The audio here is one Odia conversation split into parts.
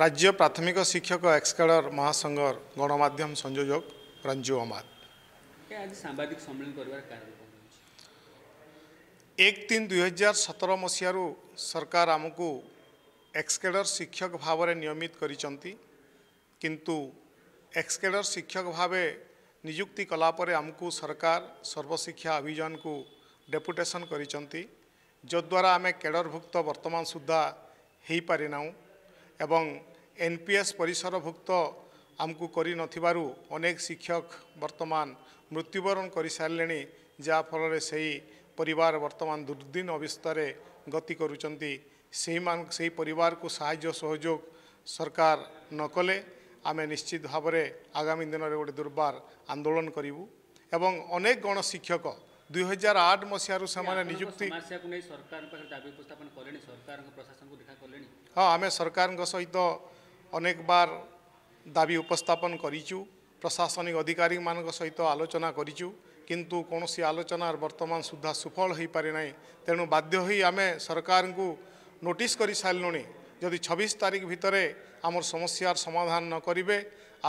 राज्य प्राथमिक शिक्षक एक्सकाडर महासंघर गणमाध्यम संयोजक रंजु अमाद एक तीन दुई हजार सतर मसीह सरकार को एक्सकेडर शिक्षक भाव में नियमित किंतु एक्सकेडर शिक्षक भाव निजुक्ति कलापर आमको सरकार सर्वशिक्षा अभियान को डेपुटेसन करद्वारा आम केडरभुक्त बर्तमान सुधा हो पारिनाऊ ଏବଂ ଏନ୍ ପି ଏସ୍ ପରିସରଭୁକ୍ତ ଆମକୁ କରିନଥିବାରୁ ଅନେକ ଶିକ୍ଷକ ବର୍ତ୍ତମାନ ମୃତ୍ୟୁବରଣ କରିସାରିଲେଣି ଯାହାଫଳରେ ସେହି ପରିବାର ବର୍ତ୍ତମାନ ଦୁର୍ଦ୍ଦିନ ଅବସ୍ଥାରେ ଗତି କରୁଛନ୍ତି ସେହିମାନ ସେହି ପରିବାରକୁ ସାହାଯ୍ୟ ସହଯୋଗ ସରକାର ନକଲେ ଆମେ ନିଶ୍ଚିତ ଭାବରେ ଆଗାମୀ ଦିନରେ ଗୋଟେ ଦୁର୍ବାର ଆନ୍ଦୋଳନ କରିବୁ ଏବଂ ଅନେକ ଗଣଶିକ୍ଷକ ଦୁଇହଜାର ଆଠ ମସିହାରୁ ନିଯୁକ୍ତି ହଁ ଆମେ ସରକାରଙ୍କ ସହିତ ଅନେକବାର ଦାବି ଉପସ୍ଥାପନ କରିଛୁ ପ୍ରଶାସନିକ ଅଧିକାରୀମାନଙ୍କ ସହିତ ଆଲୋଚନା କରିଛୁ କିନ୍ତୁ କୌଣସି ଆଲୋଚନା ବର୍ତ୍ତମାନ ସୁଦ୍ଧା ସୁଫଳ ହୋଇପାରି ନାହିଁ ତେଣୁ ବାଧ୍ୟ ହୋଇ ଆମେ ସରକାରଙ୍କୁ ନୋଟିସ୍ କରିସାରିଲୁଣି ଯଦି ଛବିଶ ତାରିଖ ଭିତରେ ଆମର ସମସ୍ୟାର ସମାଧାନ ନ କରିବେ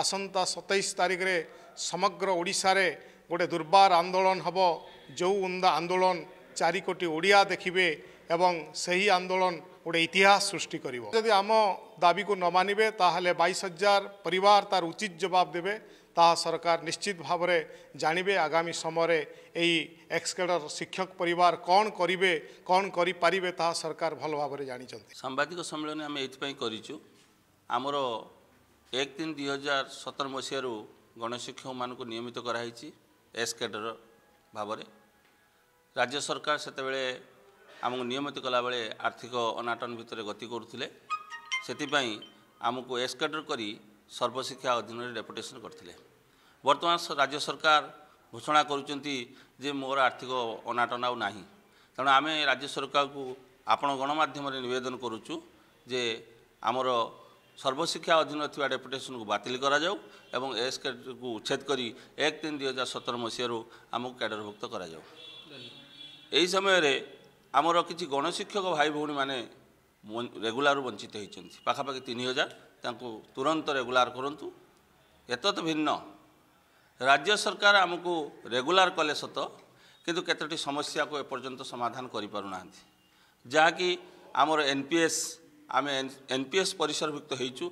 ଆସନ୍ତା ସତେଇଶ ତାରିଖରେ ସମଗ୍ର ଓଡ଼ିଶାରେ ଗୋଟେ ଦୁର୍ବାର ଆନ୍ଦୋଳନ ହେବ ଯେଉଁ ଆନ୍ଦୋଳନ ଚାରି କୋଟି ଓଡ଼ିଆ ଦେଖିବେ ଏବଂ ସେହି ଆନ୍ଦୋଳନ ଗୋଟେ ଇତିହାସ ସୃଷ୍ଟି କରିବ ଯଦି ଆମ ଦାବିକୁ ନ ମାନିବେ ତାହେଲେ ବାଇଶ ହଜାର ପରିବାର ତାର ଉଚିତ ଜବାବ ଦେବେ ତାହା ସରକାର ନିଶ୍ଚିତ ଭାବରେ ଜାଣିବେ ଆଗାମୀ ସମୟରେ ଏହି ଏକ୍ସକେଡ଼ର ଶିକ୍ଷକ ପରିବାର କ'ଣ କରିବେ କ'ଣ କରିପାରିବେ ତାହା ସରକାର ଭଲ ଭାବରେ ଜାଣିଛନ୍ତି ସାମ୍ବାଦିକ ସମ୍ମିଳନୀ ଆମେ ଏଇଥିପାଇଁ କରିଛୁ ଆମର ଏକ ତିନି ଦୁଇ ହଜାର ସତର ମସିହାରୁ ଗଣଶିକ୍ଷକମାନଙ୍କୁ ନିୟମିତ କରାହେଇଛି ଏସ୍କେଡ଼ର ଭାବରେ ରାଜ୍ୟ ସରକାର ସେତେବେଳେ ଆମକୁ ନିୟମିତ କଲାବେଳେ ଆର୍ଥିକ ଅନାଟନ ଭିତରେ ଗତି କରୁଥିଲେ ସେଥିପାଇଁ ଆମକୁ ଏସ୍କେଡ଼ର କରି ସର୍ବଶିକ୍ଷା ଅଧୀନରେ ଡେପୁଟେସନ୍ କରିଥିଲେ ବର୍ତ୍ତମାନ ରାଜ୍ୟ ସରକାର ଘୋଷଣା କରୁଛନ୍ତି ଯେ ମୋର ଆର୍ଥିକ ଅନାଟନ ଆଉ ନାହିଁ ତେଣୁ ଆମେ ରାଜ୍ୟ ସରକାରକୁ ଆପଣ ଗଣମାଧ୍ୟମରେ ନିବେଦନ କରୁଛୁ ଯେ ଆମର ସର୍ବଶିକ୍ଷା ଅଧୀନ ଥିବା ଡେପୁଟେସନ୍କୁ ବାତିଲ କରାଯାଉ ଏବଂ ଏସ୍କେଟ୍କୁ ଉଚ୍ଛେଦ କରି ଏକ ତିନି ଦୁଇ ହଜାର ସତର ମସିହାରୁ ଆମକୁ କ୍ୟାଡରଭୁକ୍ତ କରାଯାଉ ଏହି ସମୟରେ ଆମର କିଛି ଗଣଶିକ୍ଷକ ଭାଇ ଭଉଣୀମାନେ ରେଗୁଲାର ବଞ୍ଚିତ ହୋଇଛନ୍ତି ପାଖାପାଖି ତିନି ହଜାର ତାଙ୍କୁ ତୁରନ୍ତ ରେଗୁଲାର କରନ୍ତୁ ଏତତ୍ ଭିନ୍ନ ରାଜ୍ୟ ସରକାର ଆମକୁ ରେଗୁଲାର କଲେ ସତ କିନ୍ତୁ କେତୋଟି ସମସ୍ୟାକୁ ଏପର୍ଯ୍ୟନ୍ତ ସମାଧାନ କରିପାରୁନାହାନ୍ତି ଯାହାକି ଆମର ଏନ୍ ପି ଏସ୍ ଆମେ ଏନ୍ପିଏସ୍ ପରିସରଭୁକ୍ତ ହେଇଛୁ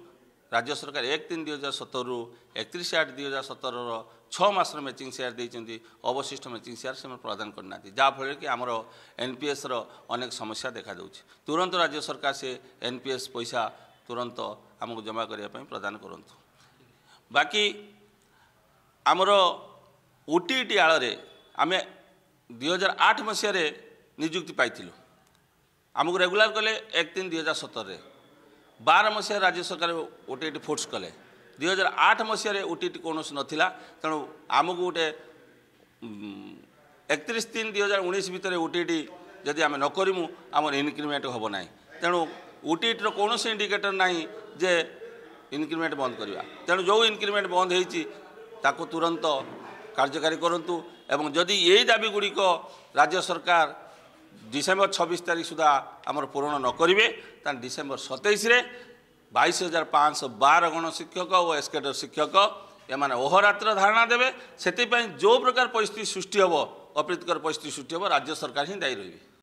ରାଜ୍ୟ ସରକାର ଏକ ତିନି ଦୁଇ ହଜାର ସତରରୁ ଏକତିରିଶ ଆଠ ଦୁଇ ହଜାର ସତରର ଛଅ ମାସର ମ୍ୟାଚିଂ ସେୟାର ଦେଇଛନ୍ତି ଅବଶିଷ୍ଟ ମ୍ୟାଚିଂ ସେୟାର ସେମାନେ ପ୍ରଦାନ କରିନାହାନ୍ତି ଯାହାଫଳରେ କି ଆମର ଏନ୍ପିଏସ୍ର ଅନେକ ସମସ୍ୟା ଦେଖାଦେଉଛି ତୁରନ୍ତ ରାଜ୍ୟ ସରକାର ସେ ଏନ୍ପିଏସ୍ ପଇସା ତୁରନ୍ତ ଆମକୁ ଜମା କରିବା ପାଇଁ ପ୍ରଦାନ କରନ୍ତୁ ବାକି ଆମର ଓଟିଇଟି ଆଳରେ ଆମେ ଦୁଇ ହଜାର ଆଠ ମସିହାରେ ନିଯୁକ୍ତି ପାଇଥିଲୁ ଆମକୁ ରେଗୁଲାର କଲେ ଏକ ତିନି ଦୁଇ ହଜାର ସତରରେ ବାର ମସିହାରେ ରାଜ୍ୟ ସରକାର ଓ ଟି ଟି ଫୋର୍ସ କଲେ ଦୁଇ ହଜାର ଆଠ ମସିହାରେ ଓ ଟି ଟି କୌଣସି ନଥିଲା ତେଣୁ ଆମକୁ ଗୋଟେ ଏକତିରିଶ ତିନି ଦୁଇ ହଜାର ଉଣେଇଶ ଭିତରେ ଓ ଟି ଟି ଯଦି ଆମେ ନ କରିମୁ ଆମର ଇନକ୍ରିମେଣ୍ଟ ହେବ ନାହିଁ ତେଣୁ ଓ ଟି ଟିର କୌଣସି ଇଣ୍ଡିକେଟର ନାହିଁ ଯେ ଇନକ୍ରିମେଣ୍ଟ ବନ୍ଦ କରିବା ତେଣୁ ଯେଉଁ ଇନକ୍ରିମେଣ୍ଟ ବନ୍ଦ ହୋଇଛି ତାକୁ ତୁରନ୍ତ କାର୍ଯ୍ୟକାରୀ କରନ୍ତୁ ଏବଂ ଯଦି ଏଇ ଦାବିଗୁଡ଼ିକ ରାଜ୍ୟ ସରକାର ଡିସେମ୍ବର ଛବିଶ ତାରିଖ ସୁଦ୍ଧା ଆମର ପୂରଣ ନ କରିବେ ତାହେଲେ ଡିସେମ୍ବର ସତେଇଶରେ ବାଇଶ ହଜାର ପାଞ୍ଚଶହ ବାର ଗଣ ଶିକ୍ଷକ ଓ ଏସ୍କେଟର ଶିକ୍ଷକ ଏମାନେ ଓହରାତ୍ର ଧାରଣା ଦେବେ ସେଥିପାଇଁ ଯେଉଁ ପ୍ରକାର ପରିସ୍ଥିତି ସୃଷ୍ଟି ହେବ ଅପ୍ରୀତିକର ପରିସ୍ଥିତି ସୃଷ୍ଟି ହେବ ରାଜ୍ୟ ସରକାର ହିଁ ଦାୟୀ ରହିବେ